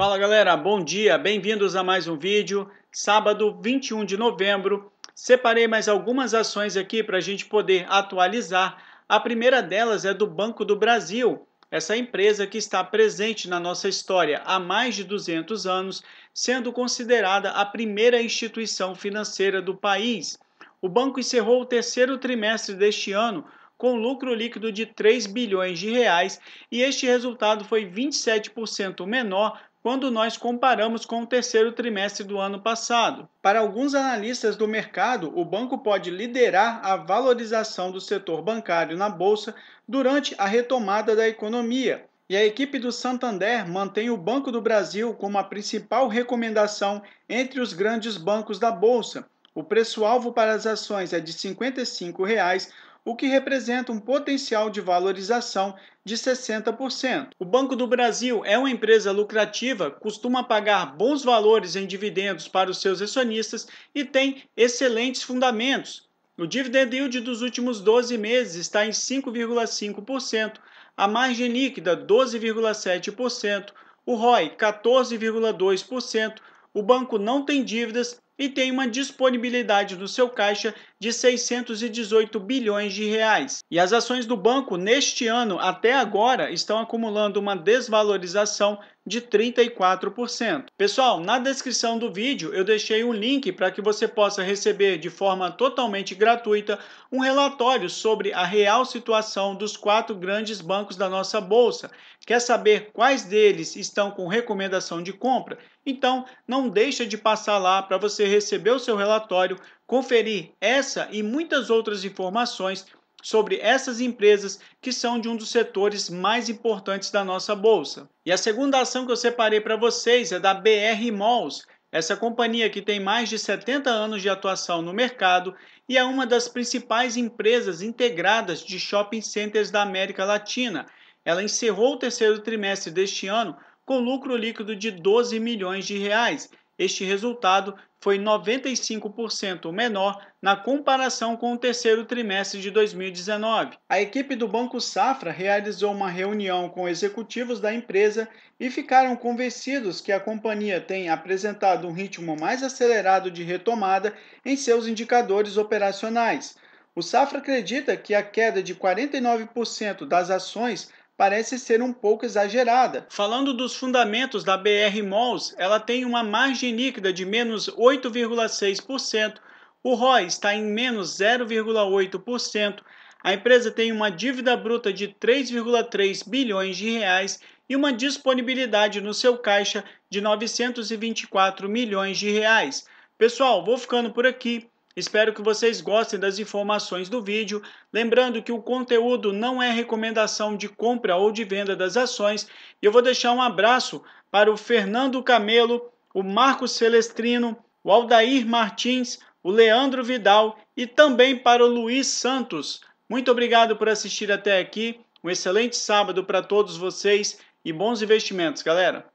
Fala galera, bom dia, bem-vindos a mais um vídeo. Sábado 21 de novembro, separei mais algumas ações aqui para a gente poder atualizar. A primeira delas é do Banco do Brasil, essa empresa que está presente na nossa história há mais de 200 anos, sendo considerada a primeira instituição financeira do país. O banco encerrou o terceiro trimestre deste ano com lucro líquido de 3 bilhões de reais, e este resultado foi 27% menor quando nós comparamos com o terceiro trimestre do ano passado. Para alguns analistas do mercado, o banco pode liderar a valorização do setor bancário na bolsa durante a retomada da economia. E a equipe do Santander mantém o Banco do Brasil como a principal recomendação entre os grandes bancos da bolsa. O preço-alvo para as ações é de R$ 55, reais, o que representa um potencial de valorização de 60%. O Banco do Brasil é uma empresa lucrativa, costuma pagar bons valores em dividendos para os seus acionistas e tem excelentes fundamentos. O dividend yield dos últimos 12 meses está em 5,5%, a margem líquida 12,7%, o ROI 14,2%, o banco não tem dívidas e tem uma disponibilidade do seu caixa de 618 bilhões de reais. E as ações do banco neste ano até agora estão acumulando uma desvalorização de 34%. Pessoal, na descrição do vídeo eu deixei um link para que você possa receber de forma totalmente gratuita um relatório sobre a real situação dos quatro grandes bancos da nossa bolsa. Quer saber quais deles estão com recomendação de compra? Então, não deixa de passar lá para você receber o seu relatório, conferir essa e muitas outras informações sobre essas empresas que são de um dos setores mais importantes da nossa bolsa. E a segunda ação que eu separei para vocês é da BR Malls, essa companhia que tem mais de 70 anos de atuação no mercado e é uma das principais empresas integradas de shopping centers da América Latina. Ela encerrou o terceiro trimestre deste ano com lucro líquido de 12 milhões de reais este resultado foi 95% menor na comparação com o terceiro trimestre de 2019. A equipe do Banco Safra realizou uma reunião com executivos da empresa e ficaram convencidos que a companhia tem apresentado um ritmo mais acelerado de retomada em seus indicadores operacionais. O Safra acredita que a queda de 49% das ações parece ser um pouco exagerada. Falando dos fundamentos da BR Malls, ela tem uma margem líquida de menos 8,6%, o ROI está em menos 0,8%, a empresa tem uma dívida bruta de 3,3 bilhões de reais e uma disponibilidade no seu caixa de 924 milhões de reais. Pessoal, vou ficando por aqui. Espero que vocês gostem das informações do vídeo, lembrando que o conteúdo não é recomendação de compra ou de venda das ações. Eu vou deixar um abraço para o Fernando Camelo, o Marcos Celestrino, o Aldair Martins, o Leandro Vidal e também para o Luiz Santos. Muito obrigado por assistir até aqui. Um excelente sábado para todos vocês e bons investimentos, galera!